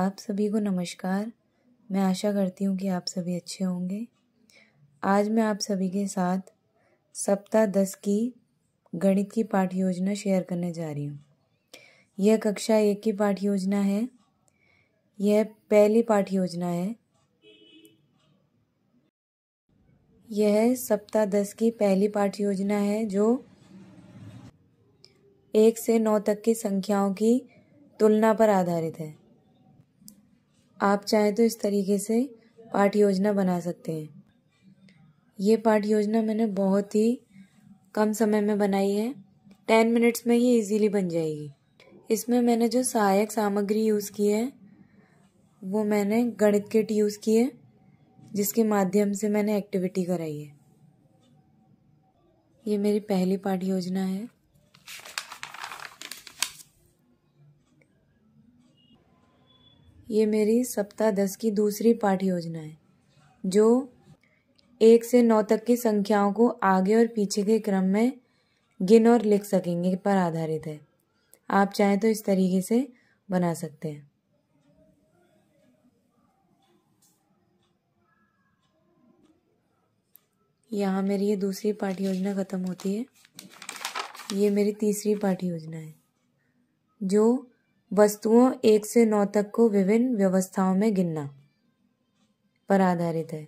आप सभी को नमस्कार मैं आशा करती हूँ कि आप सभी अच्छे होंगे आज मैं आप सभी के साथ सप्ताह दस की गणित की पाठ योजना शेयर करने जा रही हूँ यह कक्षा एक की पाठ योजना है यह पहली पाठ योजना है यह सप्ताह दस की पहली पाठ योजना है जो एक से नौ तक की संख्याओं की तुलना पर आधारित है आप चाहें तो इस तरीके से पाठ योजना बना सकते हैं ये पाठ योजना मैंने बहुत ही कम समय में बनाई है टेन मिनट्स में ये इजीली बन जाएगी इसमें मैंने जो सहायक सामग्री यूज़ की है वो मैंने गणित किट यूज़ की है जिसके माध्यम से मैंने एक्टिविटी कराई है ये मेरी पहली पाठ योजना है ये मेरी सप्ताह दस की दूसरी पाठ योजना है जो एक से नौ तक की संख्याओं को आगे और पीछे के क्रम में गिन और लिख सकेंगे पर आधारित है आप चाहें तो इस तरीके से बना सकते हैं यहाँ मेरी ये दूसरी पाठ योजना ख़त्म होती है ये मेरी तीसरी पाठ योजना है जो वस्तुओं एक से नौ तक को विभिन्न व्यवस्थाओं में गिनना पर आधारित है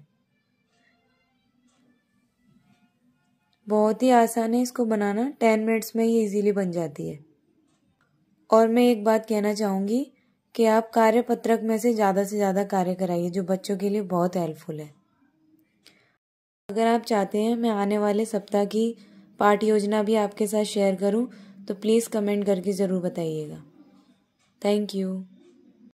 बहुत ही आसान है इसको बनाना टेन मिनट्स में ही इजीली बन जाती है और मैं एक बात कहना चाहूँगी कि आप कार्य पत्रक में से ज़्यादा से ज़्यादा कार्य कराइए जो बच्चों के लिए बहुत हेल्पफुल है अगर आप चाहते हैं मैं आने वाले सप्ताह की पाठ योजना भी आपके साथ शेयर करूं तो प्लीज़ कमेंट करके ज़रूर बताइएगा Thank you.